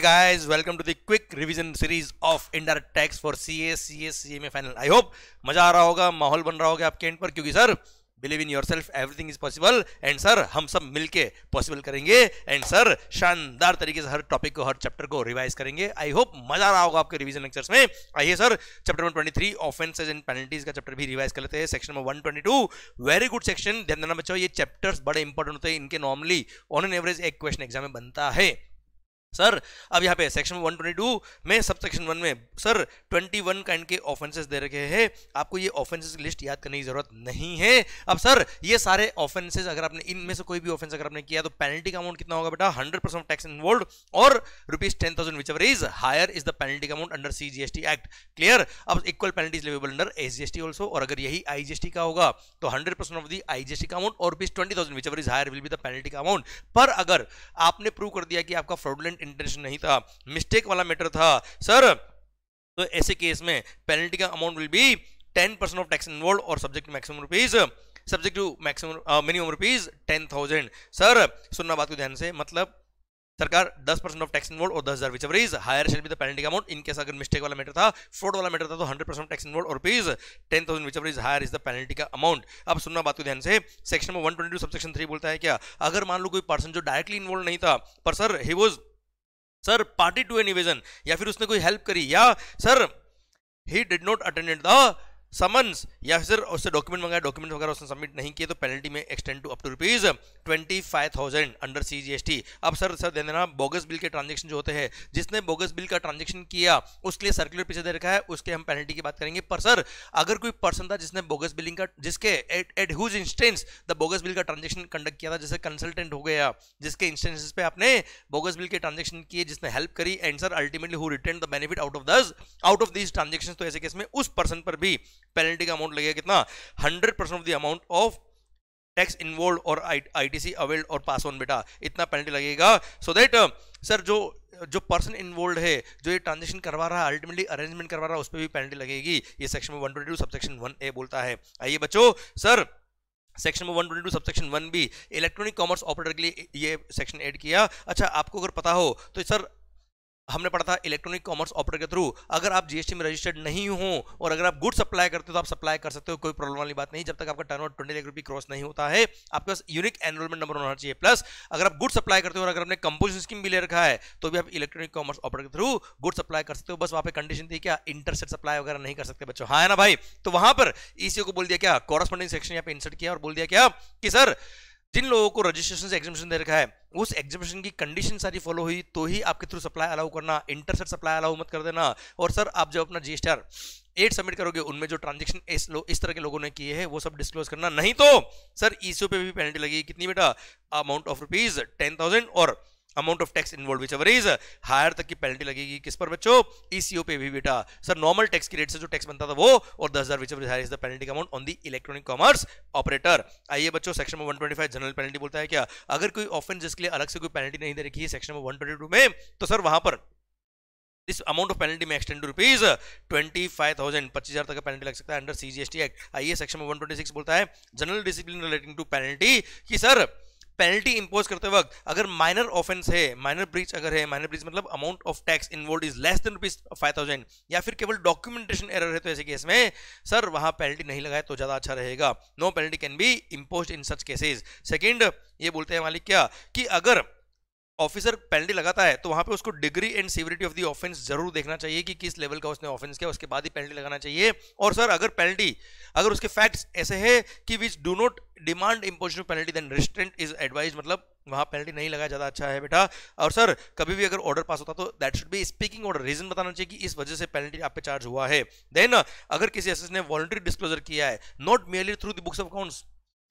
Hey guys, welcome to the quick revision series of indirect tax for CA, CA, CMA final. I hope मजा आ रहा होगा माहौल बन रहा होगा आपके एंड पर क्योंकि sir believe in yourself everything is possible and sir हम सब मिलके पॉसिबल करेंगे एंड सर शानदार तरीके से हर टॉपिक को हर चैप्टर को रिवाइज करेंगे आई होप मजा आ रहा होगा आपके रिवीजन लेक्चर्स में आइए sir chapter one twenty three offences and penalties का चैप्टर भी रिवाइज कर लेते हैं section number one twenty two very good section ध्यान देना बच्चों ये चैप्टर्स बड़े इंपॉर्टेंट होते हैं इनके नॉर्मली ऑन एन एवरेज एक क्वेश्चन एग्जाम में बनता है सर अब यहाँ पे सेक्शन 122 में सब सेक्शन वन में सर 21 काइंड के ऑफेंसेस दे रखे हैं आपको ये ऑफेंसेस की लिस्ट याद करने की जरूरत नहीं है अब सर ये सारे ऑफेंसेस अगर आपने इनमें से कोई भी ऑफेंस अगर आपने किया तो पेनल्टी का अमाउंट कितना होगा बेटा 100 परसेंट टैक्स इन्वॉल्व और rupees ten thousand whichever is higher is the penalty amount under C act clear अब equal penalty leviable under S also और अगर यही आई का होगा तो hundred percent of the I का अमाउंट और rupees twenty thousand whichever is higher will be the penalty का अमाउंट पर अगर आपने प्रूव कर दिया कि आपका फ्रॉडलेंट इंटरेस्ट नहीं था मिस्टेक वाला मैटर था सर तो ऐसे केस में पेनल्टी का amount will be ten percent of tax involve और subject to maximum rupees subject to maximum minimum rupees ten thousand sir सुनना बात को ध्यान से मतलब सरकार 10 परसेंट ऑफ टैक्स इन्वॉल्व और दस हजार which ever is higher shall be penalty का अमाउंट इनकेस अगर मिस्टेक वाला मैटर था फ्रॉड वाला मैटर था तो 100 परसेंट टैक्स इन्वॉल्व और rupees ten thousand which ever is higher is the penalty का अमाउंट अब सुनना बात को ध्यान से सेक्शन में one twenty two subsection three बोलता है क्या अगर मान लो कोई पर्सन जो डायरेक्टली इन्वॉल्व नहीं था पर sir he was sir party to an evasion या फिर उसने कोई हेल्प करी या sir he did not attended the summons या फिर उससे डॉक्यूमेंट मंगाया डॉक्यूमेंट वगैरह उसने सबमिट नहीं किए तो पेनल्टी में extend to up to rupees twenty five thousand under C G S T अब सर सर ध्यान देना बोगस बिल के ट्रांजेक्शन जो होते हैं जिसने बोगस बिल का ट्रांजेक्शन किया उसके लिए सर्कुलर पीछे दे रखा है उसके हम पेनल्टी की बात करेंगे पर सर अगर कोई पर्सन था जिसने बोगस बिलिंग का जिसके at whose instance the bogus bill का ट्रांजेक्शन कंडक्ट किया था जैसे कंसल्टेंट हो गया जिसके इंस्टेंस पे आपने बोगस बिल के ट्रांजेक्शन किए जिसने हेल्प करी and sir ultimately who return the benefit out of this out of this transaction तो ऐसे केस में उस पर्सन पर भी पेनल्टी का अमाउंट लगेगा कितना hundred percent of the amount of tax involve और आई टी सी अवेल्ड और पास ऑन बेटा इतना पेनल्टी लगेगा so so that sir uh, जो जो पर्सन इन्वॉल्व है जो ये ट्रांजेक्शन करवा रहा है अल्टीमेटली अरेंजमेंट करवा रहा है उस पर भी पेनल्टी लगेगी ये सेक्शन में one twenty two subsection one A बोलता है आइए बच्चों सर सेक्शन में two subsection one B electronic commerce operator के लिए ये सेक्शन ऐड किया अच्छा आपको अगर पता हो तो सर हमने पढ़ा था इलेक्ट्रॉनिक कॉमर्स ऑपरेटर के थ्रू अगर आप जीएसटी में रजिस्टर्ड नहीं हो और अगर आप गुड सप्लाई करते हो तो आप सप्लाई कर सकते हो कोई प्रॉब्लम वाली बात नहीं जब तक आपका turnover twenty lakh cross नहीं होता है आपके पास यूनिक एनरोलमेंट नंबर होना चाहिए प्लस अगर आप गुड सप्लाई करते हो और अगर आपने कंपोजिशन स्कीम भी ले रखा है तो भी आप इलेक्ट्रॉनिक कॉमर्स ऑपरेटर के थ्रू गुड सप्लाई कर सकते हो बस वहाँ पर कंडीशन थी क्या इंटरसेट सप्लाई वगैरह नहीं कर सकते बच्चों हाँ ना भाई तो वहां पर ईसीओ e को बोल दिया क्या कॉरस्पॉन्डिंग सेक्शन यहाँ पे इंसर्ट किया और बोल दिया क्या कि सर जिन लोगों को रजिस्ट्रेशन से एग्जामेशन दे रखा है उस एग्जामेशन की कंडीशन सारी फॉलो हुई तो ही आपके थ्रू सप्लाई अलाउ करना इंटर सर सप्लाई अलाउ मत कर देना और सर आप जब अपना जीएसटी एट सबमिट करोगे उनमें जो ट्रांजेक्शन इस, इस तरह के लोगों ने किए हैं वो सब डिस्क्लोज करना नहीं तो सर ईसीओ पे भी पेनल्टी लगी कितनी बेटा amount of rupees ten thousand और amount of tax involve which is higher तक की पेनल्टी लगेगी किस पर बच्चों ईसीओ e पे भी बेटा सर नॉर्मल टैक्स की रेट से जो टैक्स बनता था वो और दस हजार which higher is the penalty amount on the electronic commerce operator आइए बच्चों सेक्शन में 125 जनरल पेनल्टी बोलता है क्या अगर कोई ऑफेंस जिसके लिए अलग से कोई पेनल्टी नहीं दे रखी है सेक्शन में टू में तो सर वहां पर इस अमाउंट ऑफ पेनल्टी में extend rupees twenty five thousand पच्चीस हजार तक का पेनल्टी लग सकता है अंडर सीजीएसटी एक्ट आइए सेक्शन में सिक्स बोलता है general discipline relating to penalty कि सर पेनल्टी इंपोज करते वक्त अगर माइनर ऑफेंस है माइनर ब्रीच अगर है माइनर ब्रीच मतलब amount of tax involve is less than rupees five thousand या फिर केवल डॉक्यूमेंटेशन एरर है तो ऐसे केस में सर वहां पेनल्टी नहीं लगाए तो ज्यादा अच्छा रहेगा no penalty can be impose in such cases second ये बोलते हैं मालिक क्या कि अगर ऑफिसर पेनल्टी लगाता है तो वहां पे उसको degree and severity of the offence जरूर देखना चाहिए कि किस लेवल का उसने ऑफेंस किया उसके बाद ही पेनल्टी लगाना चाहिए और सर अगर पेनल्टी अगर उसके फैक्ट्स ऐसे हैं कि which do not demand imposition penalty then restraint is advise मतलब वहां पेनल्टी नहीं लगाया ज़्यादा अच्छा है बेटा और सर कभी भी अगर ऑर्डर पास होता तो that should be speaking order reason बताना चाहिए कि इस वजह से पेनल्टी आप पे चार्ज हुआ है देन अगर किसी एस ने वॉलंटरी डिस्क्लोजर किया है not merely through the books of accounts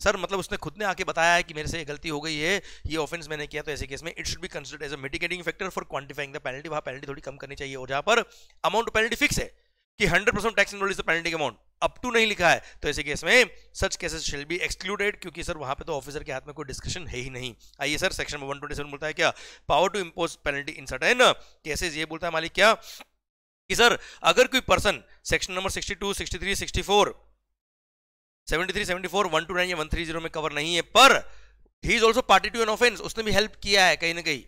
sir मतलब उसने खुद ने आके बताया है कि मेरे से ये गलती हो गई है ये ऑफेंस मैंने किया तो ऐसे केस में it should be consider as a mitigating factor for quantifying the penalty वहाँ पेनल्टी थोड़ी कम करनी चाहिए और जहाँ पर अमाउंट पेनल्टी फिक्स है कि 100% percent tax in the penalty amount up to नहीं लिखा है तो ऐसे केस में such cases shall be excluded क्योंकि सर वहां पे तो ऑफिसर के हाथ में कोई डिस्कशन है ही नहीं आइए sir section one twenty seven बोलता है क्या power to impose penalty in certain cases ये बोलता है मालिक क्या कि सर अगर कोई person section number 62, 63, 64 seventy three seventy four one two nine one three zero में कवर नहीं है पर ही is also party to an offence उसने भी हेल्प किया है कहीं ना कहीं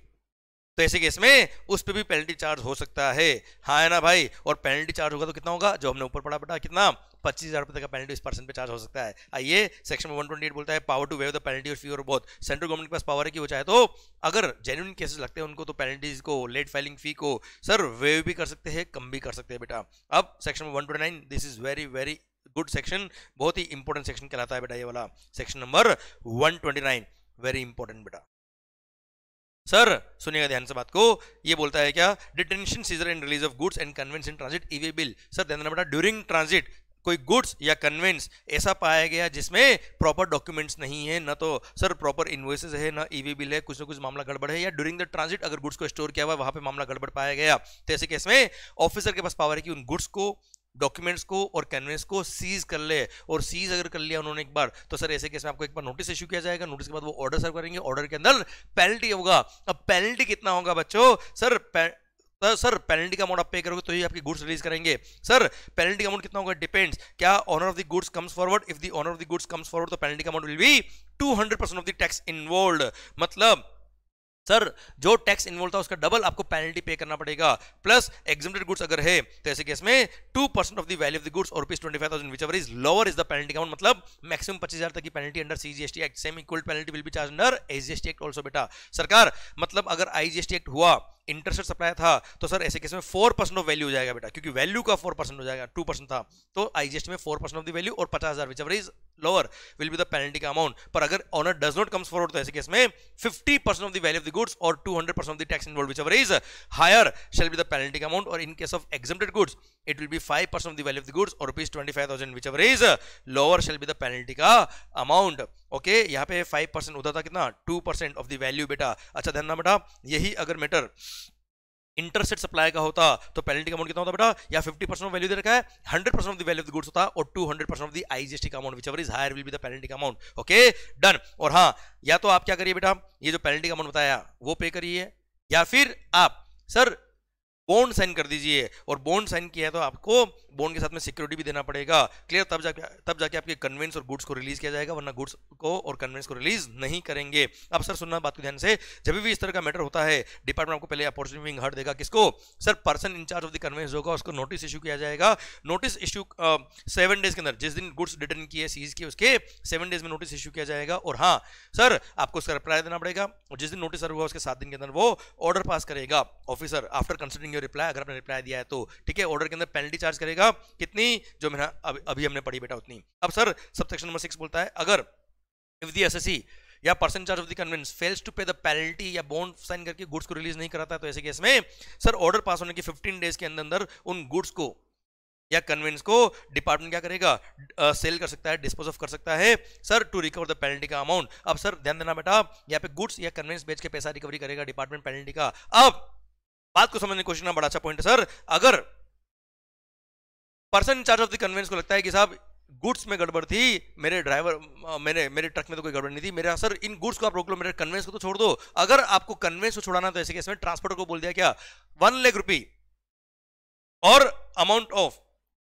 तो ऐसे केस में उस पर भी पेनल्टी चार्ज हो सकता है हाँ है ना भाई और पेनल्टी चार्ज होगा तो कितना होगा जो हमने ऊपर पढ़ा बेटा कितना पच्चीस हज़ार रुपये तक का पेनल्टी इस पर्सन पे चार्ज हो सकता है आइए सेक्शन में एट बोलता है power to waive the penalty और फी और बहुत सेंट्रल गवर्नमेंट के पास पावर है कि वो चाहे तो अगर जेन्यून केसेस लगते हैं उनको तो पेनल्टीज को लेट फाइलिंग फी को सर वेव भी कर सकते हैं कम भी कर सकते हैं बेटा अब सेक्शन में one this is very very good section बहुत ही इंपॉर्टेंट सेक्शन कहलाता है बेटा ये वाला सेक्शन नंबर 129 वेरी इंपॉर्टेंट बेटा सर सुनिएगा ध्यान से बात को ये बोलता है क्या detention seizure and release of goods and conveyance in transit e bill sir ध्यान बेटा ड्यूरिंग ट्रांजिट कोई गुड्स या कन्वेंस ऐसा पाया गया जिसमें प्रॉपर डॉक्यूमेंट्स नहीं है ना तो सर प्रॉपर इन्वेसेस है ना ईवी e बिल है कुछ ना कुछ मामला गड़बड़ है या ड्यूरिंग द ट्रांजिट अगर गुड्स को स्टोर किया हुआ वहां पे मामला गड़बड़ पाया गया तो ऐसे केस में ऑफिसर के पास पावर है कि उन गुड्स को डॉक्यूमेंट्स को और कैनवेस को सीज कर ले और सीज अगर कर लिया उन्होंने एक बार तो सर ऐसे केस में आपको एक बार नोटिस इश्यू किया जाएगा नोटिस के बाद वो ऑर्डर सर्व करेंगे ऑर्डर के अंदर पेनल्टी होगा अब पेनल्टी कितना होगा बच्चों सर तो सर पेनल्टी का अमाउंट आप पे करोगे तो ही आपकी गुड्स रिलीज करेंगे सर पेनल्टी अमाउंट कितना होगा डिपेंड्स क्या owner of the goods comes forward if the owner of the goods comes forward तो पेनल्टी का amount will be 200 percent of the tax involve मतलब सर जो टैक्स इन्वॉल्व था उसका डबल आपको पेनल्टी पे करना पड़ेगा प्लस एग्जामेड गुड्स अगर है तो ऐसे केस में two percent of the value of the goods और twenty five thousand which is lower is the penalty amount मतलब मैक्सिमम पच्चीस हजार तक की penalty under CGST act same equal penalty will be charge under SGST act also बेटा सरकार मतलब अगर आईजीएसटी एक्ट हुआ इंटरेस्ट सप्लाई था तो सर ऐसे केस में फोर परसेंट ऑफ वैल्यू हो जाएगा बेटा क्योंकि वैल्यू का फोर परसेंट हो जाएगा टू परसेंट था तो आईजीएसटी में four percent of the value और पचास हजार which is lower will be the penalty का अमाउंट पर अगर owner does not comes forward तो ऐसे केस में fifty percent of the value of the goods और two hundred percent of the tax involve which is higher shall be the penalty amount और in case of exempted goods it will be it will be 5% of the value of the goods or rupees 25000 whichever is lower shall be the penalty का amount okay okay, यहाँ पे five percent होता था कितना two percent of the value बेटा अच्छा ध्यान बेटा यही अगर मैटर इंटरसेट सप्लाई का होता तो पेनल्टी का अमाउंट कितना होता बेटा या फिफ्टी परसेंट ऑफ वैल्यू दे रखा है hundred percent of the value of goods होता और two hundred percent of the IGST का amount whichever is higher will be the penalty का अमाउंट ओके डन और हाँ या तो आप क्या करिए बेटा ये जो पेनल्टी का अमाउंट बताया वो पे करिए या फिर आप सर बॉन्ड साइन कर दीजिए और बॉन्ड साइन किया है तो आपको बॉन्ड के साथ में सिक्योरिटी भी देना पड़ेगा क्लियर तब जाके तब जाके आपके कन्वेंस और गुड्स को रिलीज किया जाएगा वरना गुड्स को और कन्वेंस को रिलीज नहीं करेंगे अब सर सुनना बात को ध्यान से जब भी इस तरह का मैटर होता है डिपार्टमेंट आपको पहले अपॉर्चुनिटी हट देगा किसको sir person in charge of the conveyance होगा उसको नोटिस इशू किया जाएगा नोटिस इशू सेवन डेज के अंदर जिस दिन गुड्स रिटर्न किए सीज किए उसके सेवन डेज में नोटिस इशू किया जाएगा और हाँ सर आपको उसका रिप्लाई देना पड़ेगा और जिस दिन नोटिस सर हुआ उसके सात दिन के अंदर वो ऑर्डर पास करेगा ऑफिसर आफ्टर कंसिडरिंग रिप्लाई अगर आपने रिप्लाई दिया है तो ठीक है ऑर्डर के अंदर पेनल्टी चार्ज करेगा कितनी जो मैंने अभी, हमने पढ़ी बेटा उतनी अब sir sub section number six बोलता है अगर इफ दी एस या person charge of the conveyance fails to pay the penalty या बॉन्ड साइन करके गुड्स को रिलीज नहीं कराता तो ऐसे केस में सर ऑर्डर पास होने के 15 डेज के अंदर अंदर उन गुड्स को या कन्वेंस को डिपार्टमेंट क्या करेगा आ, सेल कर सकता है डिस्पोज ऑफ कर सकता है sir to recover the penalty का अमाउंट अब सर ध्यान देना बेटा यहाँ पे गुड्स या कन्वेंस बेच के पैसा रिकवरी करेगा डिपार्टमेंट पेनल्टी का अब बात को समझने की कोशिश करना बड़ा अच्छा पॉइंट है सर अगर person in charge of the conveyance को लगता है कि साहब गुड्स में गड़बड़ थी मेरे ड्राइवर मेरे मेरे ट्रक में तो कोई गड़बड़ नहीं थी मेरा सर इन गुड्स को आप रोक लो मेरे कन्वेंस को तो छोड़ दो अगर आपको कन्वेंस को छोड़ाना तो ऐसे केस में ट्रांसपोर्टर को बोल दिया क्या वन लेख रुपी और अमाउंट ऑफ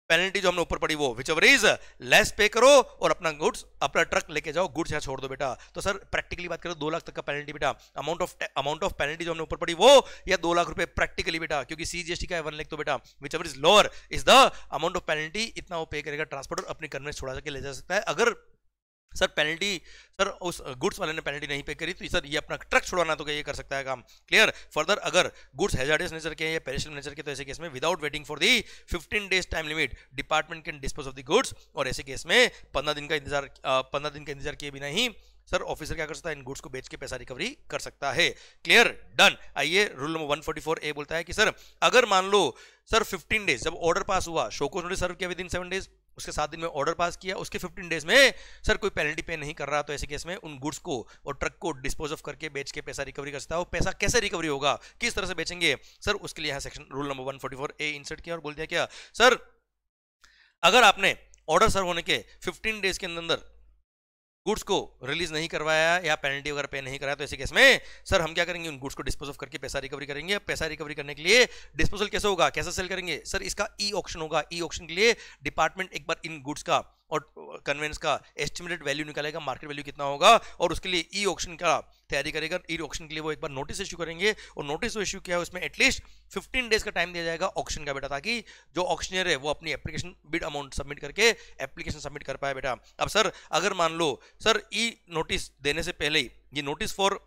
पेनल्टी जो हमने ऊपर पड़ी वो विच एवर इज लेस पे करो और अपना गुड्स अपना ट्रक लेके जाओ गुड्स यहाँ छोड़ दो बेटा तो सर प्रैक्टिकली बात करो दो लाख तक का पेनल्टी बेटा amount of amount of penalty जो हमने ऊपर पड़ी वो या दो लाख रुपए प्रैक्टिकली बेटा क्योंकि सीजीएसटी का है वन लेख तो बेटा whichever is lower is the amount of penalty इतना वो पे करेगा ट्रांसपोर्टर अपनी कन्वेंस छोड़ा सके ले जा सकता है अगर सर पेनल्टी सर उस गुड्स वाले ने पेनल्टी नहीं पे करी तो सर ये अपना ट्रक छुड़ाना तो क्या ये कर सकता है काम क्लियर फर्दर अगर गुड्स हैजार्डियस नेचर के हैं या पेरिशल नेचर के तो ऐसे केस में without waiting for the 15 days time limit department can dispose of the goods और ऐसे केस में पंद्रह दिन का इंतजार पंद्रह दिन का इंतजार किए बिना ही सर ऑफिसर क्या कर सकता है इन गुड्स को बेच के पैसा रिकवरी कर सकता है क्लियर डन आइए रूल नंबर वन ए बोलता है कि सर अगर मान लो सर फिफ्टीन डेज जब ऑर्डर पास हुआ शोकोस नोटिस सर्व किया विद इन सेवन डेज उसके सात दिन में ऑर्डर पास किया उसके फिफ्टीन डेज में सर कोई पेनल्टी पे नहीं कर रहा तो ऐसे केस में उन गुड्स को और ट्रक को डिस्पोज ऑफ करके बेच के पैसा रिकवरी कर सकता हो पैसा कैसे रिकवरी होगा किस तरह से बेचेंगे सर उसके लिए यहाँ section rule number one forty four A insert किया और बोल दिया क्या सर अगर आपने ऑर्डर सर होने के फिफ्टीन डेज के अंदर गुड्स को रिलीज नहीं करवाया या पेनल्टी वगैरह पे नहीं कराया तो ऐसे केस में सर हम क्या करेंगे उन गुड्स को डिस्पोज ऑफ करके पैसा रिकवरी करेंगे पैसा रिकवरी करने के लिए डिस्पोजल कैसे होगा कैसे सेल करेंगे सर इसका ई ऑप्शन होगा ई ऑप्शन के लिए डिपार्टमेंट एक बार इन गुड्स का और कन्वेंस का एस्टिमेटेड वैल्यू निकालेगा मार्केट वैल्यू कितना होगा और उसके लिए ई e ऑप्शन का तैयारी करेगा ई e ऑप्शन के लिए वो एक बार नोटिस इश्यू करेंगे और नोटिस इश्यू किया है उसमें एटलीस्ट 15 डेज का टाइम दिया जाएगा ऑप्शन का बेटा ताकि जो ऑप्शनियर है वो अपनी एप्लीकेशन बिड अमाउंट सबमिट करके एप्लीकेशन सबमिट कर पाए बेटा अब सर अगर मान लो सर ई नोटिस देने से पहले ही ये नोटिस फॉर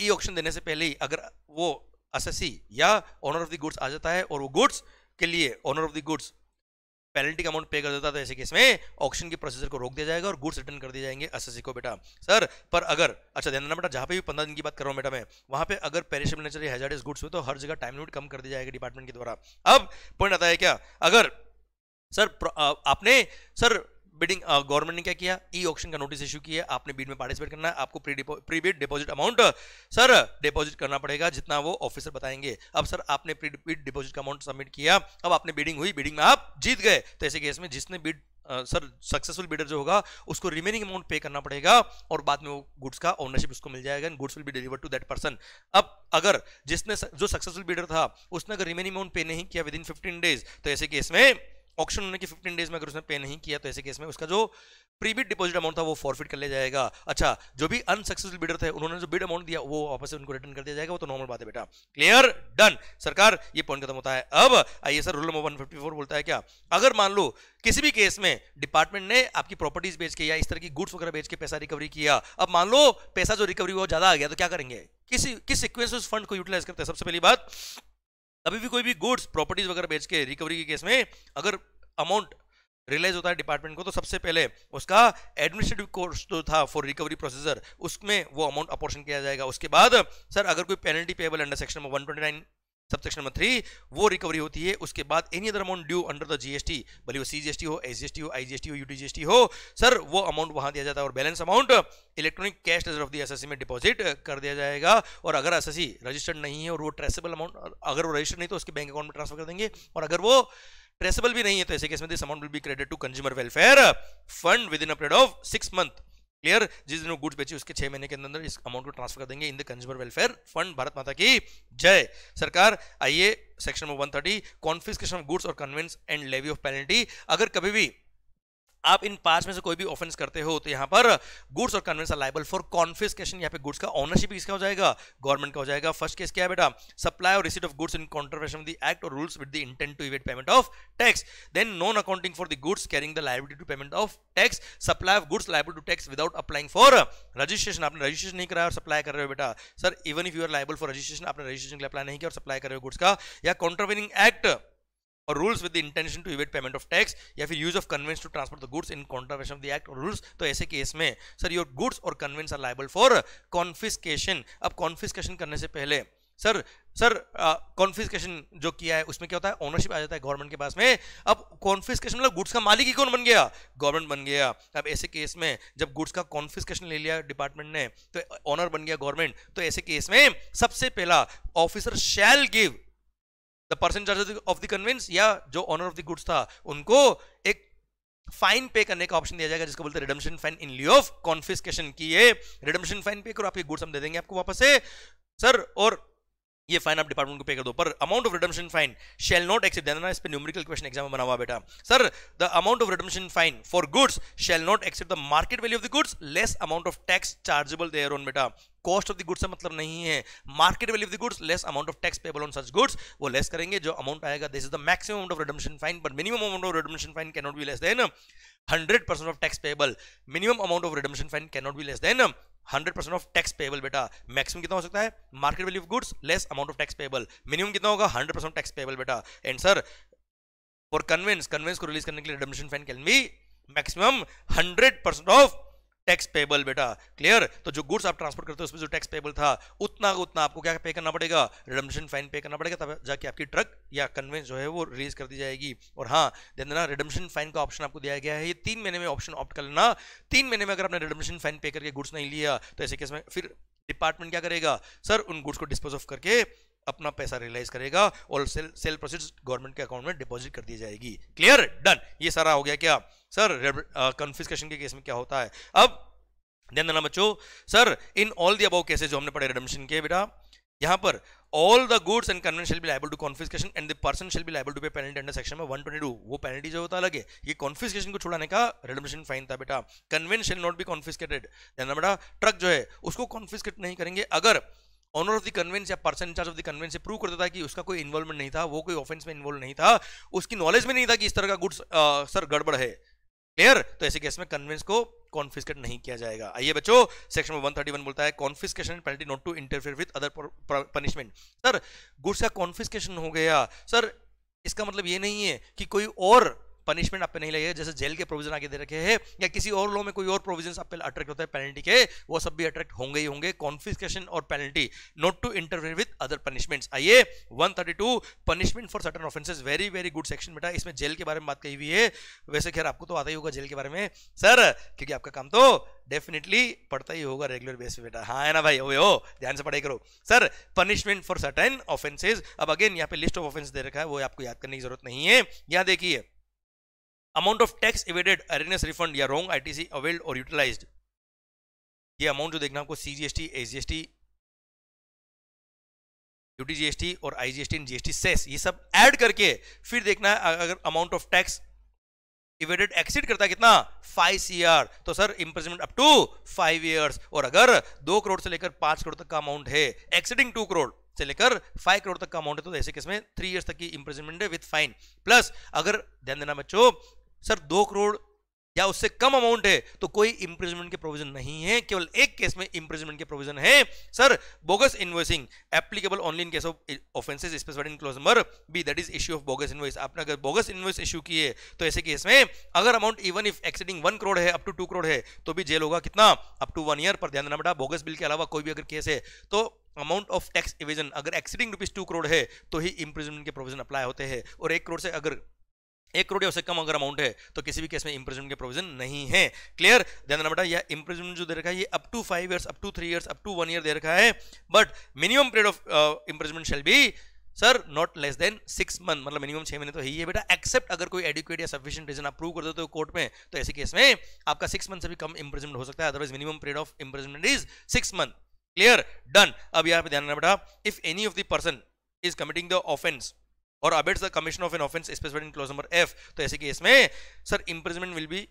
ई ऑप्शन देने से पहले ही अगर वो एस या ओनर ऑफ द गुड्स आ जाता है और वो गुड्स के लिए owner of the goods penalty का अमाउंट पे कर देता तो ऐसे केस में ऑक्शन के प्रोसेसर को रोक दिया जाएगा और गुड्स रिटर्न कर दिए जाएंगे एसएससी को बेटा सर पर अगर अच्छा ध्यान देना बेटा जहां पे भी पंद्रह दिन की बात कर रहा हूँ बेटा मैं वहां पे अगर पेरिशेबल नेचर या हेजार्डस गुड्स हुए तो हर जगह टाइम लिमिट कम कर दिया जाएगा डिपार्टमेंट के द्वारा अब पॉइंट आता है क्या अगर सर आपने सर बिडिंग गवर्नमेंट uh, ने क्या किया ई ऑक्शन का नोटिस इशू किया आपने बीड में पार्टिसिपेट करना है आपको pre pre bid deposit amount sir deposit करना पड़ेगा जितना वो ऑफिसर बताएंगे अब सर आपने प्री बीड डिपॉजिट का अमाउंट सबमिट किया अब आपने बीडिंग हुई बीडिंग में आप जीत गए तो ऐसे केस में जिसने बीड सर सक्सेसफुल बीडर जो होगा उसको रिमेनिंग अमाउंट पे करना पड़ेगा और बाद में वो गुड्स का ओनरशिप उसको मिल जाएगा and goods will be deliver to that person अब अगर जिसने जो सक्सेसफुल बीडर था उसने अगर रिमेनिंग अमाउंट पे नहीं किया विद इन फिफ्टीन डेज तो ऐसे केस में ऑप्शन होने की 15 डेज में अगर उसने पे नहीं किया तो ऐसे केस में उसका जो प्रीबिट डिपॉजिट अमाउंट था वो फॉरफिट कर लिया जाएगा अच्छा जो भी अनसक्सेसफुल बिडर थे उन्होंने जो बिड अमाउंट दिया वो वापस से उनको रिटर्न कर दिया जाएगा वो तो नॉर्मल बात है बेटा क्लियर डन सरकार ये पॉइंट खत्म होता है अब आइए सर रूल नंबर 154 बोलता है क्या अगर मान लो किसी भी केस में डिपार्टमेंट ने आपकी प्रॉपर्टीज बेच के या इस तरह की गुड्स वगैरह बेच के पैसा रिकवरी किया अब मान लो पैसा जो रिकवरी हुआ ज्यादा आ गया तो क्या करेंगे किसी किस सिक्वेंस उस फंड को यूटिलाइज करते हैं सबसे पहली बात कभी भी कोई भी गुड्स प्रॉपर्टीज वगैरह बेच के रिकवरी के केस में अगर अमाउंट रियलाइज होता है डिपार्टमेंट को तो सबसे पहले उसका एडमिनिस्ट्रेटिव कोर्स जो था फॉर रिकवरी प्रोसीजर उसमें वो अमाउंट अपोर्शन किया जाएगा उसके बाद सर अगर कोई penalty payable under section one twenty nine subsection number three वो रिकवरी होती है उसके बाद any other amount due under the GST भले वो सीजीएसटी हो एसजीएसटी हो आईजीएसटी हो यूटीजीएसटी हो सर वो अमाउंट वहां दिया जाता है और balance amount electronic cash reserve of the SSC में डिपॉजिट कर दिया जाएगा और अगर एसएससी रजिस्टर्ड नहीं है और वो ट्रेसेबल अमाउंट अगर वो रजिस्टर्ड नहीं तो उसके बैंक अकाउंट में ट्रांसफर कर देंगे और अगर वो ट्रेसेबल भी नहीं है तो ऐसे केस में this amount will be credit to consumer welfare fund within a period of six month clear जिस दिन वो गुड्स बेची उसके छह महीने के अंदर इस अमाउंट को ट्रांसफर कर देंगे in the consumer welfare fund Bharat माता की जय सरकार आइए section number one thirty confiscation of goods और conveyance and levy of penalty अगर कभी भी आप इन पांच में से कोई भी ऑफेंस करते हो तो यहां पर गुड्स और conveyance are liable for confiscation यहाँ पे गुड्स का ऑनरशिप किसका हो जाएगा गवर्नमेंट का हो जाएगा फर्स्ट केस क्या है बेटा सप्लाई और receipt of goods in contravention the act और rules with the intent to evade payment of tax then non accounting for the goods carrying the liability to payment of tax supply of goods liable to tax without applying for registration आपने registration नहीं कराया और सप्लाई कर रहे हो बेटा sir even if you are liable for registration आपने रजिस्ट्रेशन के लिए अप्लाई नहीं किया और सप्लाई कर रहे हो गुड्स का या कॉन्ट्रोवेनिंग एक्ट और rules with the intention to evade payment of tax या फिर use of conveyance to transfer the goods in contravention of the act और रूल्स तो ऐसे केस में सर योर गुड्स और conveyance are liable for confiscation अब confiscation करने से पहले सर सर कॉन्फिस्केशन जो किया है उसमें क्या होता है ओनरशिप आ जाता है गवर्नमेंट के पास में अब कॉन्फिस्केशन मतलब गुड्स का मालिक ही कौन बन गया गवर्नमेंट बन गया अब ऐसे केस में जब गुड्स का कॉन्फिस्केशन ले लिया डिपार्टमेंट ने तो ओनर बन गया गवर्नमेंट तो ऐसे केस में सबसे पहला officer shall give the person charge of the conveyance या जो ऑनर ऑफ द गुड्स था उनको एक फाइन पे करने का ऑप्शन दिया जाएगा जिसको बोलते हैं redemption fine in lieu of confiscation की ये रिडम्शन फाइन पे करो आपके गुड्स हम दे देंगे आपको वापस से सर और ये फाइन आप डिपार्टमेंट को पे कर दो पर amount of redemption fine shall not exceed देना इस पे न्यूमेरिकल क्वेश्चन एग्जाम बना हुआ बेटा sir the amount of redemption fine for goods shall not exceed the market value of the goods less amount of tax chargeable thereon बेटा cost of the goods मतलब नहीं है market value of the goods less amount of tax payable on such goods वो less करेंगे जो amount आएगा this is the maximum amount of redemption fine but minimum amount of redemption fine can not be less than hundred percent of tax payable minimum amount of redemption fine can not be less than hundred percent of tax payable बेटा maximum कितना हो सकता है market value of goods less amount of tax payable minimum कितना होगा hundred percent tax payable बेटा and sir for conveyance conveyance को release करने के लिए redemption fine can be maximum hundred percent of tax payable बेटा क्लियर तो जो गुड्स आप ट्रांसपोर्ट करते हो उसमें जो टैक्स पेबल था उतना उतना आपको क्या पे करना पड़ेगा रिडम्शन फाइन पे करना पड़ेगा तब जाके आपकी ट्रक या कन्वेंस जो है वो रिलीज कर दी जाएगी और हाँ ध्यान देना रिडम्शन फाइन का ऑप्शन आपको दिया गया है ये तीन महीने में ऑप्शन ऑप्ट कर लेना तीन महीने में अगर आपने रिडम्शन फाइन पे करके गुड्स नहीं लिया तो ऐसे केस में फिर डिपार्टमेंट क्या करेगा सर उन गुड्स को डिस्पोज ऑफ करके अपना पैसा रियलाइज करेगा और सेल सेल प्रोसेस गवर्नमेंट के अकाउंट में डिपॉजिट कर दी जाएगी क्लियर डन ये सारा हो गया क्या सर कन्फिस्केशन uh, के केस में क्या होता है अब ध्यान देना बच्चों sir in all the above cases जो हमने पढ़े रिडम्शन के बेटा यहां पर all the goods and conveyance shall be liable to confiscation and the person shall be liable to pay penalty under section में 122 वो पेनल्टी जो होता अलग है ये कॉन्फिस्केशन को छुड़ाने का रेडमिशन फाइन था बेटा conveyance shall not be confiscated बेटा ट्रक जो है उसको कॉन्फिस्केट नहीं करेंगे अगर ऑनर ऑफ द कन्वेंस या person in charge of the conveyance से प्रूव करता था कि उसका कोई इन्वॉल्वमेंट नहीं था वो कोई ऑफेंस में इन्वॉल्व नहीं था उसकी नॉलेज में नहीं था कि इस तरह का गुड्स सर गड़बड़ है क्लियर तो ऐसे केस में कन्वेंस को कॉन्फिस्केट नहीं किया जाएगा आइए बच्चों सेक्शन में 131 बोलता है confiscation penalty not to interfere with other punishment sir goods का कॉन्फिस्केशन हो गया सर इसका मतलब ये नहीं है कि कोई और पनिशमेंट आप पे नहीं लगेगा जैसे जेल के प्रोविजन आगे दे रखे हैं या किसी और लॉ में कोई और प्रोविजन आप पे अट्रैक्ट होता है पेनल्टी के वो सब भी अट्रैक्ट होंगे ही होंगे कॉन्फिस्केशन और penalty not to interfere with other punishments आइए 132 punishment for certain offence very very good section बेटा इसमें जेल के बारे में बात कही हुई है वैसे खैर आपको तो आता ही होगा जेल के बारे में सर क्योंकि आपका काम तो डेफिनेटली पढ़ता ही होगा रेगुलर बेस पे बेटा हाँ है ना भाई ओए हो ध्यान से पढ़ाई करो sir punishment for certain offences अब अगेन यहाँ पे लिस्ट ऑफ ऑफेंस दे रखा है वो आपको याद करने की जरूरत नहीं है यहाँ देखिए amount of tax evaded erroneous refund या रॉन्ग आईटीसी अवेल्ड और यूटिलाइज्ड ये अमाउंट जो देखना आपको सीजीएसटी एसजीएसटी यूटीजीएसटी और आईजीएसटी एंड जीएसटी सेस ये सब ऐड करके फिर देखना है अगर amount of tax evaded exceed करता कितना फाइव सी आर तो sir imprisonment up to five years और अगर दो करोड़ से लेकर पांच करोड़ तक का अमाउंट है एक्सीडिंग टू करोड़ से लेकर फाइव करोड़ तक का अमाउंट है तो ऐसे केस में थ्री ईयर्स तक की इम्प्रेजमेंट है विद फाइन प्लस अगर ध्यान देना बच्चों सर दो करोड़ या उससे कम अमाउंट है तो कोई इंप्रिजमेंट के प्रोविजन नहीं है केवल एक केस में इंप्रिजमेंट के प्रोविजन है sir bogus invoicing applicable only in case of offences specified in clause number B that is issue of bogus invoice आपने अगर बोगस इन्वॉइस इश्यू की है तो ऐसे केस में अगर amount even if exceeding one crore है अप टू टू करोड़ है तो भी जेल होगा कितना अप टू वन ईयर पर ध्यान देना बेटा बोगस बिल के अलावा कोई भी अगर केस है तो अमाउंट ऑफ टैक्स इविजन अगर एक्सीडिंग रुपीज टू करोड़ है तो ही इंप्रिजमेंट के प्रोविजन अप्लाई होते हैं और एक करोड़ से अगर एक करोड़ या उससे कम अगर अमाउंट है तो किसी भी केस में इंप्रेजमेंट के प्रोविजन नहीं है क्लियर ध्यान देना बेटा यह इंप्रेजमेंट जो दे रखा है ये up to five years up to three years up to one year दे रखा है but minimum period of imprisonment shall be sir not less than six month मतलब मिनिमम छह महीने तो ही है बेटा एक्सेप्ट अगर कोई एडिक्वेट या सफिशियंट रीजन आप प्रूव कर देते हो कोर्ट में तो ऐसे केस में आपका सिक्स मंथ से भी कम इंप्रेजमेंट हो सकता है otherwise minimum period of imprisonment is six month clear done अब यहाँ पे ध्यान रखना बेटा if any of the person is committing the offence और abets the commission of an offence specified in clause number F तो ऐसे केस में sir imprisonment will be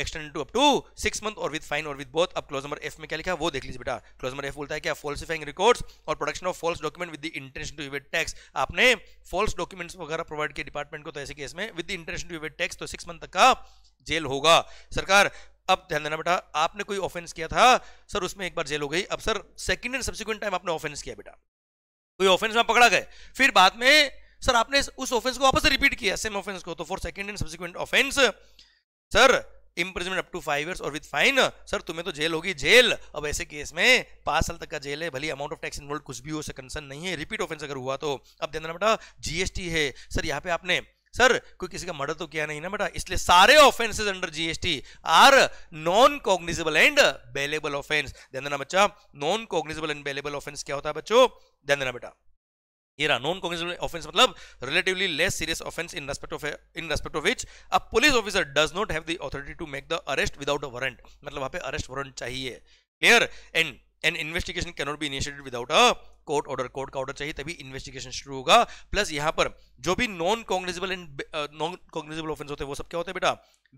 extend to up to six month और with fine और with both अब clause number F में क्या लिखा वो देख लीजिए बेटा क्लोज नंबर एफ बोलता है क्या फॉल्सिफाइंग रिकॉर्ड्स और production of false document with the intention to evade tax आपने फॉल्स डॉक्यूमेंट्स वगैरह प्रोवाइड किए डिपार्टमेंट को तो ऐसे केस में with the intention to evade tax तो सिक्स मंथ तक का जेल होगा सरकार अब ध्यान देना बेटा आपने कोई ऑफेंस किया था सर उसमें एक बार जेल हो गई अब sir second and subsequent time आपने ऑफेंस किया बेटा कोई ऑफेंस में पकड़ा गए फिर बाद में सर आपने उस ऑफेंस को वापस रिपीट किया सेम ऑफेंस को तो for second and subsequent offence sir imprisonment up to five years और विद फाइन सर तुम्हें तो जेल होगी जेल अब ऐसे केस में पांच साल तक का जेल है भली अमाउंट ऑफ टैक्स इन्वॉल्व कुछ भी हो उससे कंसर्न नहीं है रिपीट ऑफेंस अगर हुआ तो अब ध्यान देना बेटा जीएसटी है सर यहाँ पे आपने सर कोई किसी का मर्डर तो किया नहीं ना बेटा इसलिए सारे offences under GST are non cognizable and bailable offence ध्यान देना बच्चा non cognizable and bailable offence क्या होता है बच्चों ध्यान देना बेटा ये नॉन कॉग्निटिव ऑफेंस मतलब relatively less serious offence in respect of in respect of which a police officer does not have the authority to make the arrest without a warrant मतलब वहां पे अरेस्ट वारंट चाहिए clear and an investigation cannot be initiated without a court order court का order चाहिए तभी investigation शुरू होगा plus यहाँ पर जो भी non cognizable and non cognizable offence होते हैं वो सब क्या होते हैं बेटा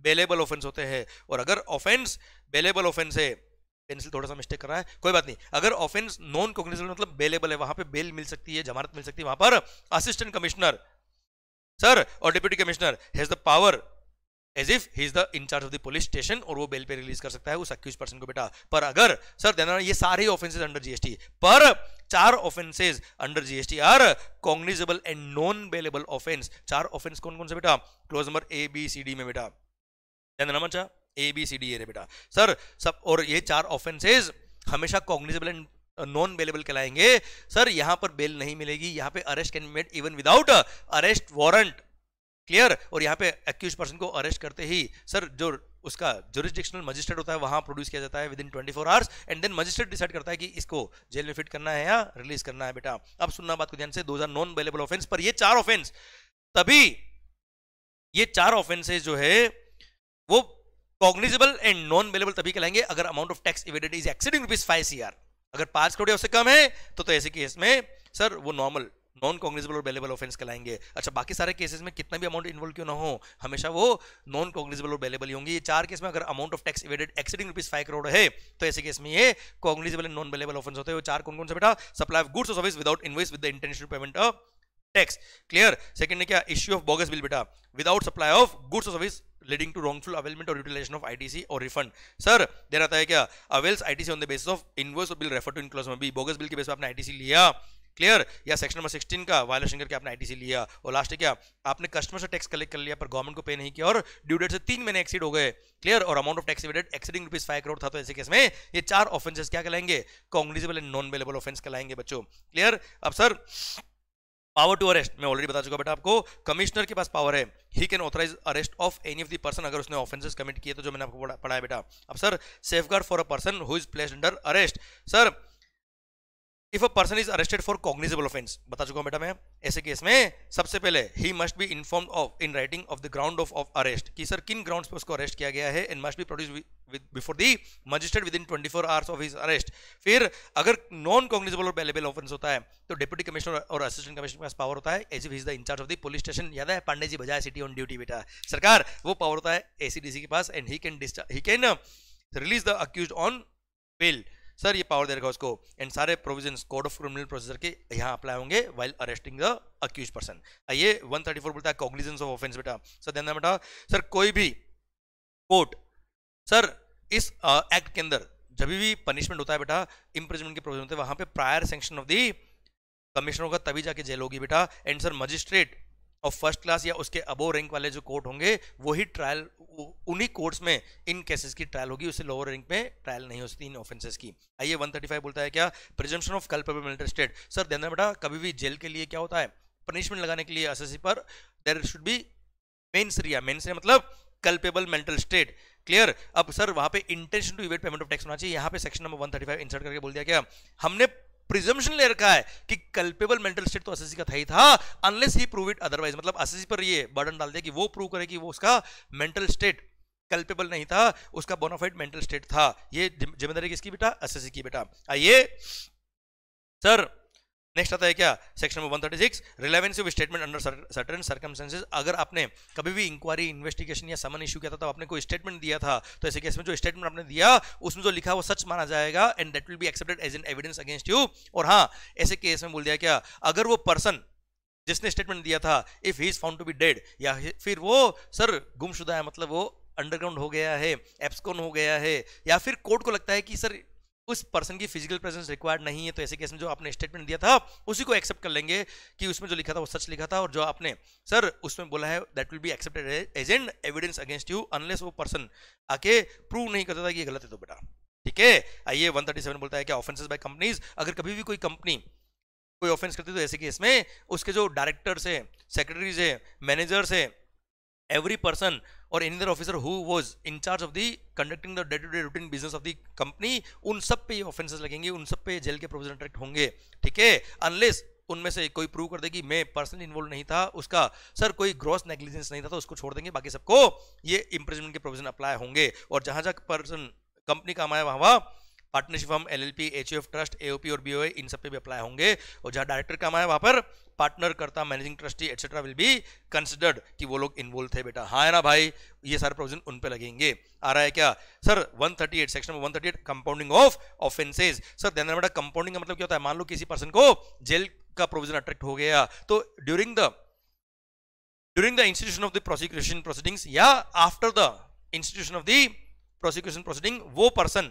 बेलेबल ऑफेंस होते हैं और अगर ऑफेंस बेलेबल ऑफेंस है पेंसिल थोड़ा सा मिस्टेक कर रहा है कोई बात नहीं अगर ऑफेंस नॉन कोग्निजेबल मतलब बेलेबल है वहां पे बेल मिल सकती है जमानत मिल सकती है वहां पर असिस्टेंट कमिश्नर सर और deputy commissioner has the power as if he is the incharge of the police station और वो बेल पे रिलीज कर सकता है उस अक्यूज पर्सन को बेटा पर अगर सर देना ये सारे ऑफेंसेज अंडर जीएसटी पर चार offences under GST are cognizable and non bailable offence चार ऑफेंस कौन कौन से बेटा clause number A B C D में बेटा देना मचा ए बी सी डी ए रे बेटा सर सब और ये चार ऑफेंसेज हमेशा कॉग्निजेबल एंड नॉन बेलेबल कहलाएंगे सर यहां पर बेल नहीं मिलेगी यहां पे arrest can made even without arrest warrant clear और यहां पे एक्यूज पर्सन को अरेस्ट करते ही सर जो उसका जुरिस्डिक्शनल मजिस्ट्रेट होता है वहां प्रोड्यूस किया जाता है within twenty four hours and then magistrate decide करता है कि इसको जेल में फिट करना है या रिलीज करना है बेटा अब सुनना बात को ध्यान से दो हजार नॉन बेलेबल ऑफेंस पर ये चार ऑफेंस तभी ये चार ऑफेंसेज जो है वो कॉग्निजेबल एंड नॉन अवेलेबल तभी कहलाएंगे अगर amount of tax evaded is exceeding rupees five C अगर पांच करोड़ उससे कम है तो, तो ऐसे केस में सर वो नॉर्मल नॉन कॉग्निजेबल और बेलेबल ऑफेंस कहलाएंगे अच्छा बाकी सारे केसेस में कितना भी अमाउंट इन्वॉल्व क्यों ना हो हमेशा वो नॉन कॉग्निजेबल और बेलेबल ही होंगी ये चार केस में अगर amount of tax evaded exceeding rupees five crore है तो ऐसे केस में ये cognizable and non bailable offence होते हैं वो चार कौन कौन से बेटा सप्लाई ऑफ गुड्स और service without invoice with the intention payment of tax clear second ने क्या इश्यू ऑफ बोगस बिल बेटा विदाउट सप्लाई ऑफ गुड्स और service leading to wrongful availment और यूटिलाइजेशन ऑफ आईटीसी और रिफंड सर दे रहा है क्या avails ITC on the basis of invoice bill refer to in clause में भी बोगस बिल के बेस पर आपने आईटीसी लिया क्लियर या सेक्शन नंबर 16 का वायलेशन करके आपने आईटीसी लिया और लास्ट क्या आपने कस्टमर से टैक्स कलेक्ट कर लिया पर गवर्नमेंट को पे नहीं किया और ड्यू डेट से तीन महीने एक्सीड हो गए क्लियर और amount of tax evaded exceeding rupees five crore था तो ऐसे केस में ये चार ऑफेंसेस क्या कहलाएंगे cognizable and non available offence कहलाएंगे बच्चों क्लियर अब सर पावर टू अरेस्ट मैं ऑलरेडी बता चुका बेटा आपको कमिश्नर के पास पावर है he can authorise arrest of any of the person अगर उसने ऑफेंसेस कमिट किए तो जो मैंने आपको पढ़ाया बेटा अब sir safe for a person who is place under arrest sir if a person is arrested for cognizable offence बता चुका हूं बेटा मैं ऐसे केस में सबसे पहले he must be inform of in writing of the ground of of arrest कि सर किन ग्राउंड पे उसको अरेस्ट किया गया है and must be produce before the magistrate within twenty four hours of his arrest फिर अगर non cognizable और पेलेबल ऑफेंस होता है तो डिप्यूटी कमिश्नर और असिस्टेंट कमिश्नर के पास पावर होता है as is the incharge of the police station याद है पांडे जी बजाय सिटी ऑन ड्यूटी बेटा सरकार वो पावर होता है एसीडीसी के पास and he can discharge he can release the accused on bail sir ये पावर दे देगा उसको एंड सारे provision code of criminal procedure के यहाँ अप्लाई होंगे while arresting the accused person आइए 134 बोलता है कॉग्निजेंस ऑफ ऑफेंस बेटा सर ध्यान बेटा सर कोई भी कोर्ट सर इस एक्ट uh, के अंदर जब भी पनिशमेंट होता है बेटा इम्प्रिजमेंट के प्रोविजन होते हैं वहां पे prior sanction of the commissioner होगा तभी जाके जेल होगी बेटा एंड सर मजिस्ट्रेट और फर्स्ट क्लास या उसके अबो रैंक वाले जो कोर्ट होंगे वही ट्रायल उन्हीं कोर्ट्स में इन केसेस की ट्रायल होगी उससे लोअर रैंक में ट्रायल नहीं हो सकती इन ऑफेंसेस की आइए 135 बोलता है क्या प्रिजम्पन ऑफ कल्पेबल मिलिटर स्टेट सर ध्यान बेटा कभी भी जेल के लिए क्या होता है पनिशमेंट लगाने के लिए as per there should be mens rea mens rea मतलब कल्पेबल मेंटल स्टेट क्लियर अब सर वहां पे intention to evade payment of tax होना चाहिए यहाँ पे सेक्शन नंबर 135 इंसर्ट करके बोल दिया क्या हमने प्रिजम्पशन ले रखा है कि कल्पेबल मेंटल स्टेट तो एसएससी का था ही था unless he prove it otherwise मतलब एसएससी पर ये बर्डन डाल दिया कि वो प्रूव करे कि वो उसका मेंटल स्टेट कल्पेबल नहीं था उसका बोनाफाइड मेंटल स्टेट था ये जिम्मेदारी किसकी बेटा एसएससी की बेटा आइए सर नेक्स्ट आता है क्या section number one thirty six relevance of statement under certain circumstances अगर आपने कभी भी इंक्वायरी इन्वेस्टिगेशन या समन इशू किया था तो आपने कोई स्टेटमेंट दिया था तो ऐसे केस में जो स्टेटमेंट आपने दिया उसमें जो लिखा वो सच माना जाएगा and that will be accepted as an evidence against you और हाँ ऐसे केस में बोल दिया क्या अगर वो पर्सन जिसने स्टेटमेंट दिया था if he is found to be dead या फिर वो सर गुमशुदा है मतलब वो अंडरग्राउंड हो गया है एप्सकोन हो गया है या फिर कोर्ट को लगता है कि सर उस पर्सन की फिजिकल प्रेजेंस रिक्वायर्ड नहीं है तो ऐसे केस में जो आपने स्टेटमेंट दिया था उसी को एक्सेप्ट कर लेंगे कि उसमें जो लिखा था वो सच लिखा था और जो आपने सर उसमें बोला है that will be accepted as an evidence against you unless वो पर्सन आके प्रूव नहीं करता था कि ये गलत है तो बेटा ठीक है आइए सेवन बोलता है कि ऑफेंसेज बाय कंपनीज अगर कभी भी कोई कंपनी कोई ऑफेंस करती है तो ऐसे केस में उसके जो डायरेक्टर्स है सेक्रेटरीज है मैनेजर्स है every person और any other officer who was in charge of the conducting the day-to-day routine business of the company उन सब पे ये offenses लगेंगे उन सब पे जेल के provision attract होंगे ठीक है unless उनमें से कोई प्रूव कर दे कि मैं पर्सनली इन्वॉल्व नहीं था उसका सर कोई ग्रॉस नेग्लिजेंस नहीं था तो उसको छोड़ देंगे बाकी सबको ये इंप्रेजमेंट के प्रोविजन अप्लाई होंगे और जहां जहां पर्सन कंपनी का कमाया वहां वहां partnership firm L L trust AOP और बीओए इन सब पे भी अप्लाई होंगे और जहाँ डायरेक्टर काम है वहाँ पर पार्टनर करता managing trustee etcetera will be considered कि वो लोग इन्वॉल्व थे बेटा हाँ है ना भाई ये सारे प्रोविजन उन पे लगेंगे आ रहा है क्या सर 138 सेक्शन में 138 कंपाउंडिंग ऑफ ऑफेंसेज सर ध्यान बेटा कंपाउंडिंग का मतलब क्या होता है मान लो किसी पर्सन को जेल का प्रोविजन अट्रैक्ट हो गया तो during the during the institution of the prosecution proceedings या after the institution of the prosecution proceeding वो पर्सन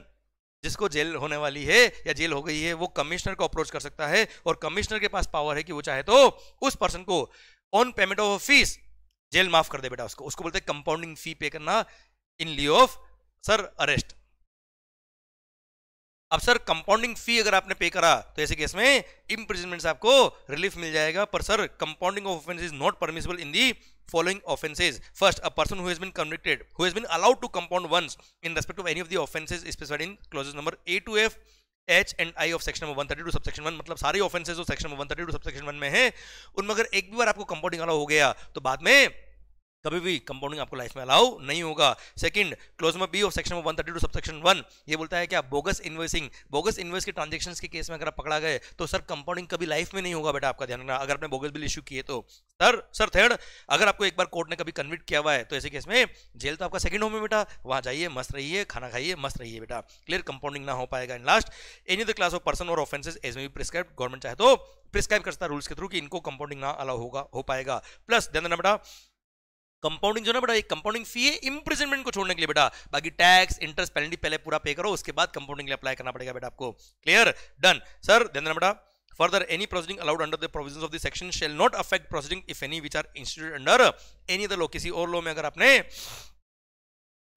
जिसको जेल होने वाली है या जेल हो गई है वो कमिश्नर को अप्रोच कर सकता है और कमिश्नर के पास पावर है कि वो चाहे तो उस पर्सन को on payment of fees jail माफ कर दे बेटा उसको उसको बोलते हैं कंपाउंडिंग फी पे करना in lieu of sir arrest अब सर कंपाउंडिंग फी अगर आपने पे करा तो ऐसे केस में इम्प्रिजनमेंट से आपको रिलीफ मिल जाएगा पर sir compounding of offence is not permissible in the following offenses first a person who has been convicted who has been allowed to compound once in respect of any of the offenses specified in clauses number a to f h and i of section number 132 subsection 1 मतलब सारे offences जो section number 132 subsection 1 में हैं उनमें अगर एक भी बार आपको compounding allow हो गया तो बाद में कभी भी कंपाउंडिंग आपको लाइफ में अलाउ नहीं होगा सेकंड क्लोज में B of section one thirty two subsection one ये बोलता है क्या बोगस इन्वेसिंग बोगस इन्वेस्ट के ट्रांजेक्शन के केस में अगर आप पकड़ा गए तो सर कंपाउंडिंग कभी लाइफ में नहीं होगा बेटा आपका ध्यान रखना अगर आपने बोगस बिल इशू किए तो सर सर थर्ड अगर आपको एक बार कोर्ट ने कभी कन्विट किया हुआ है तो ऐसे केस में जेल तो आपका सेकंड होम है बेटा वहां जाइए मस्त रहिए खाना खाइए मस्त रहिए बेटा क्लियर कंपाउंडिंग ना हो पाएगा and last any the class of person और offences as may be prescribe government चाहे तो प्रिस्क्राइब करता है रूल्स के थ्रू कि इनको कंपाउंडिंग ना अलाउ होगा हो पाएगा प्लस ध्यान देना बेटा कंपाउंडिंग जो ना बेटा कंपाउंडिंग फी है इम्प्रिजनमेंट को छोड़ने के लिए बेटा बाकी टैक्स इंटरेस्ट पेनल्टी पहले पूरा पे करो उसके बाद कंपाउंडिंग के लिए अप्लाई करना पड़ेगा बेटा आपको क्लियर डन सर देना बेटा further any proceeding allowed under the provision of the section shall not affect proceeding if any which are institute under any the law किसी और लो में अगर आपने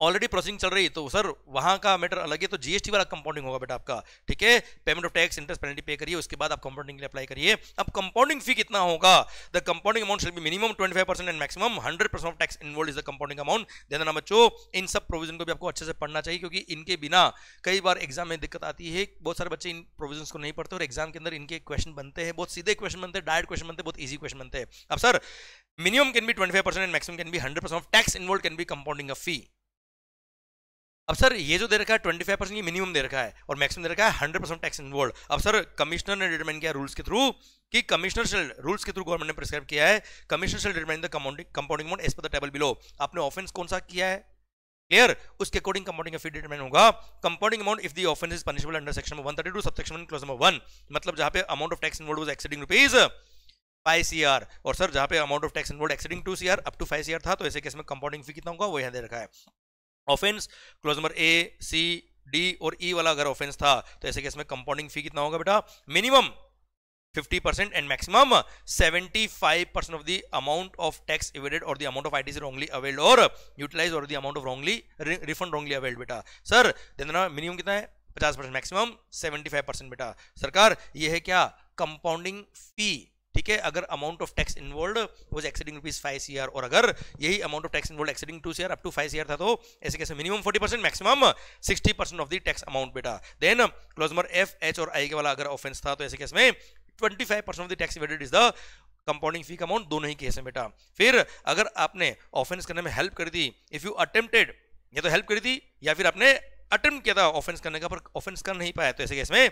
ऑलरेडी प्रोसेसिंग चल रही तो सर वहाँ का मैटर अलग है तो जीएसटी वाला कंपाउंडिंग होगा बेटा आपका ठीक है payment of tax interest penalty pay करिए उसके बाद आप कंपाउंडिंग के लिए अप्लाई करिए अब कंपाउंडिंग फी कितना होगा the compounding amount be minimum 25 percent and maximum hundred percent of tax involve is the compounding amount ध्यान देना बच्चों इन सब प्रोविजन को भी आपको अच्छे से पढ़ना चाहिए क्योंकि इनके बिना कई बार एग्जाम में दिक्कत आती है बहुत सारे बच्चे इन प्रोविजन को नहीं पढ़ते और एग्जाम के अंदर इनके क्वेश्चन बनते हैं बहुत सीधे क्वेश्चन बनते हैं डायरेक्ट क्वेश्चन बनते हैं बहुत ईजी क्वेश्चन बनते हैं अब sir minimum can be five percent and maximum can be hundred percent of tax involve can be compounding a fee अब सर ये जो दे रखा है ट्वेंटी फाइव परसेंट ये मिनिमम दे रखा है और मैक्सिमम दे रखा है हंड्रेड परसेंट टैक्स इन्वॉल्व अब सर कमिश्नर ने डिटरमाइन किया रूल्स के थ्रू कि कमिश्नर शेल रूल्स के थ्रू गवर्नमेंट ने प्रिस्क्राइब किया है commissioner shell determine the compounding amount as per the table below आपने ऑफेंस कौन सा किया है क्लियर उसके अकॉर्डिंग कंपाउंडिंग फी डिटरमाइन होगा compounding amount if the offence is punishable under section one thirty two subsection clause number one मतलब जहां पे amount of tax involve was rupees five C R और सर जहां पे amount of tax involve exceeding C R up to C R था तो ऐसे case में कंपाउंडिंग फी कितना होगा वो यहां दे रखा है offence clause number A C D और ई e वाला अगर ऑफेंस था तो ऐसे केस में कंपाउंडिंग फी कितना होगा बेटा minimum 50 percent and maximum 75 percent of the amount of tax evaded और the amount of ITC wrongly availed और यूटिलाइज और the amount of wrongly refund wrongly availed बेटा सर देना मिनिमम कितना है 50 परसेंट मैक्सिमम 75 परसेंट बेटा सरकार यह है क्या कंपाउंडिंग फी ठीक है अगर amount of tax involve was exceeding rupees five C और अगर यही amount of tax involve exceeding two C up to five C था तो ऐसे कैसे minimum forty percent maximum sixty percent of the tax amount बेटा देन क्लोजमर F H और आई के वाला अगर ऑफेंस था तो ऐसे कैसे में twenty five percent of the tax evaded is the compounding fee का अमाउंट दोनों ही केस है बेटा फिर अगर आपने ऑफेंस करने में हेल्प कर दी इफ यू अटेम्प्टेड या तो हेल्प कर दी या फिर आपने अटेम्प्ट किया था ऑफेंस करने का पर ऑफेंस कर नहीं पाया तो ऐसे केस में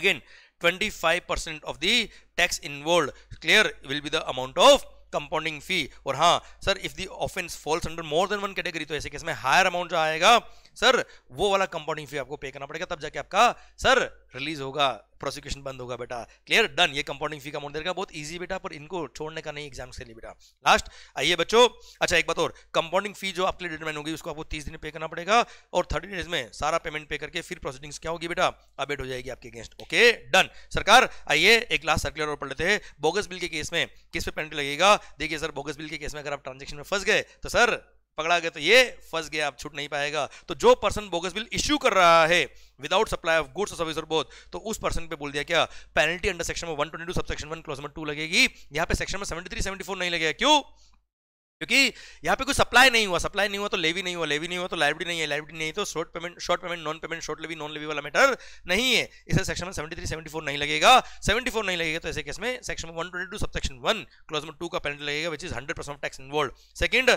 again 25% of the tax involved clear will be the amount of compounding fee और हाँ sir if the offence falls under more than one category तो ऐसे केस में हायर अमाउंट जो आएगा सर वो वाला कंपाउंडिंग फी आपको पे करना पड़ेगा तब जाके आपका सर रिलीज होगा प्रोसिक्यूशन बंद होगा बेटा क्लियर डन ये कंपाउंडिंग फी का अमाउंट देगा बहुत ईजी बेटा पर इनको छोड़ने का नहीं एग्जाम से लिए बेटा लास्ट आइए बच्चों अच्छा एक बात और कंपाउंडिंग फी जो आपके लिए डिटरमाइन होगी उसको आपको तीस दिन पे करना पड़ेगा और थर्टी डेज में सारा पेमेंट पे करके फिर प्रोसीडिंग्स क्या होगी बेटा अपडेट हो जाएगी आपके अगेंस्ट ओके डन सरकार आइए एक लास्ट सर्कुलर और पढ़ लेते हैं बोगस बिल के केस में किस पे पेनल्टी लगेगा देखिए सर बोगस बिल के केस में अगर आप ट्रांजेक्शन में फंस गए तो सर पकड़ा गया तो ये फंस गया आप छूट नहीं पाएगा तो जो पर्सन बोगस बिल इश्यू कर रहा है विदाउट सप्लाई ऑफ गुड्स और सर्विस और बोथ तो उस पर्सन पे बोल दिया क्या पेनल्टी अंडर सेक्शन में 122 सेक्शन 1 क्लोज नंबर 2 लगेगी यहां पे सेक्शन में 73 74 नहीं लगेगा क्यों क्योंकि यहाँ पे कोई सप्लाई नहीं हुआ सप्लाई नहीं हुआ तो लेवी नहीं हुआ लेवी नहीं हुआ तो लाइब्रेरी नहीं है लाइब्रेरी नहीं तो short payment short payment non payment short levy non levy वाला मैटर नहीं है तो इसे सेक्शन में 73 74 नहीं लगेगा 74 नहीं लगेगा तो ऐसे केस में section twenty two subsection one clause में का पेनल्टी लगेगा which is hundred percent tax involve second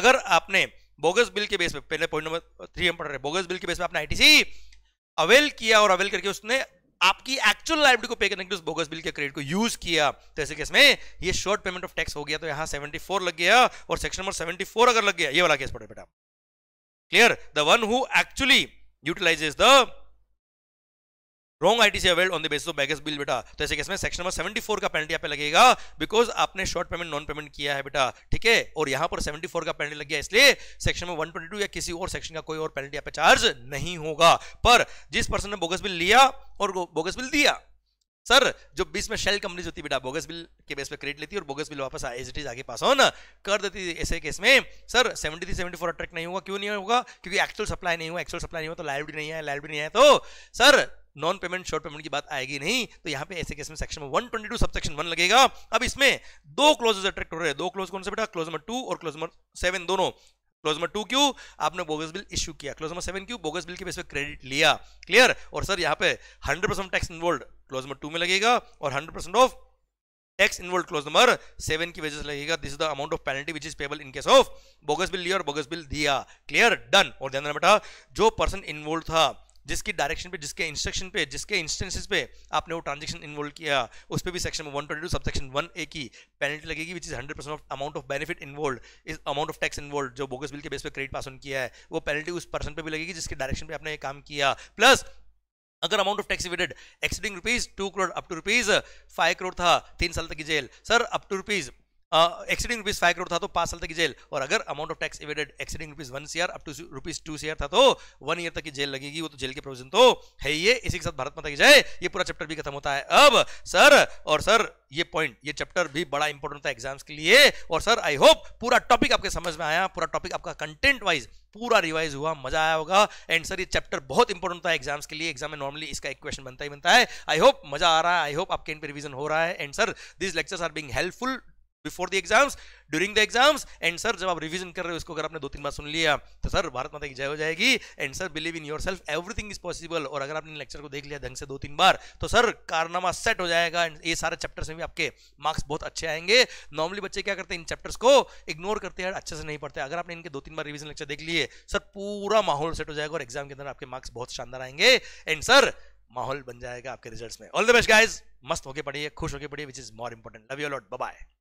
अगर आपने बोगस बिल के बेस पे पहले पॉइंट नंबर थ्री हम पढ़ रहे बोगस बिल के बेस पे आपने आईटीसी अवेल किया और अवेल करके उसने आपकी एक्चुअल लाइबिलिटी को पे करने के लिए बोगस बिल के क्रेडिट को यूज किया तो ऐसे केस में ये शॉर्ट पेमेंट ऑफ टैक्स हो गया तो यहां 74 लग गया और सेक्शन नंबर 74 अगर लग गया ये वाला केस पड़े बेटा clear the one who actually utilises the wrong I T availed on the basis of bogus bill बेटा तो ऐसे केस में सेक्शन नंबर 74 का पेनल्टी यहाँ पे लगेगा बिकॉज आपने शॉर्ट पेमेंट नॉन पेमेंट किया है बेटा ठीक है और यहाँ पर 74 का पेनल्टी लग गया इसलिए सेक्शन में 122 या किसी और सेक्शन का कोई और पेनल्टी यहाँ पे चार्ज नहीं होगा पर जिस पर्सन ने बोगस बिल लिया और बोगस बिल दिया सर जो बीच में शेल कंपनीज होती बेटा बोगस बिल के बेस पे क्रेडिट लेती है और बोगस बिल वापस एज इट इज आगे पास हो ना कर देती ऐसे केस में सर 73 74 अट्रैक्ट नहीं होगा क्यों नहीं होगा क्योंकि एक्चुअल सप्लाई नहीं हुआ एक्चुअल सप्लाई नहीं हुआ तो लाइब्रेरी नहीं है लाइब्रेरी नहीं है तो sir non payment short payment की बात आएगी नहीं तो यहाँ पे ऐसे केस में section one twenty two subsection one लगेगा अब इसमें दो क्लोजेज अट्रैक्ट हो रहे हैं दो क्लोज कौन से बेटा क्लोज नंबर टू और क्लोज नंबर सेवन दोनों क्लोज नंबर टू क्यों आपने बोगस बिल इश्यू किया क्लोज नंबर सेवन क्यों बोगस बिल के बेस पे क्रेडिट लिया क्लियर और सर यहाँ पे hundred percent tax involve clause number two में लगेगा और hundred percent of tax involve clause number seven की वजह से लगेगा this is the amount of penalty which is payable in case of bogus bill लिया और बोगस बिल दिया क्लियर डन और ध्यान देना बेटा जो पर्सन इन्वॉल्व था जिसकी डायरेक्शन पे जिसके इंस्ट्रक्शन पे जिसके इंस्टेंसेस पे आपने वो ट्रांजेक्शन इन्वॉल्व किया उस पर भी section one twenty two sub section one A की पेनल्टी लगेगी which is hundred percent of amount of benefit involve इस अमाउंट ऑफ टैक्स इन्वॉल्व जो बोगस बिल के बेस पर क्रेडिट पास ऑन किया है वो पेनल्टी उस पर्सन पे भी लगेगी जिसके डायरेक्शन पे आपने ये काम किया प्लस अगर amount of tax evaded exceeding rupees two crore up to rupees five crore था तीन साल तक की जेल sir up to rupees exceeding rupees five crore था तो पांच साल तक की जेल और अगर amount of tax evaded exceeding rupees one C R up to rupees two C R था तो वन ईयर तक की जेल लगेगी वो तो जेल के प्रोविजन तो है ये इसी के साथ भारत माता की जय ये पूरा चैप्टर भी खत्म होता है अब सर और सर ये पॉइंट ये चैप्टर भी बड़ा इंपॉर्टेंट था एग्जाम्स के लिए और सर आई होप पूरा टॉपिक आपके समझ में आया पूरा टॉपिक आपका कंटेंट वाइज पूरा रिवाइज हुआ मजा आया होगा एंड सर ये चैप्टर बहुत इंपॉर्टेंट था एग्जाम्स के लिए एग्जाम में नॉर्मली इसका एक क्वेश्चन बनता ही बनता है आई होप मजा आ रहा है आई होप आपके इन पर रिविजन हो रहा है and sir this lectures are being helpful before the exams during the exams and sir जब आप रिविजन कर रहे हो इसको अगर आपने दो तीन बार सुन लिया तो सर भारत माता की जय हो जाएगी and sir believe in yourself everything is possible और अगर आपने लेक्चर को देख लिया ढंग से दो तीन बार तो सर कारनामा सेट हो जाएगा एंड ये सारे चैप्टर्स में भी आपके मार्क्स बहुत अच्छे आएंगे नॉर्मली बच्चे क्या करते हैं इन चैप्टर्स को इग्नोर करते हैं अच्छे से नहीं पढ़ते अगर आपने इनके दो तीन बार रिविजन लेक्चर देख लिए सर पूरा माहौल सेट हो जाएगा और एग्जाम के अंदर आपके मार्क्स बहुत शानदार आएंगे एंड सर माहौल बन जाएगा आपके रिजल्ट्स में ऑल द बेस्ट गाइज मस्त होके पढ़िए खुश होके पढ़िए which is more important love you lot bye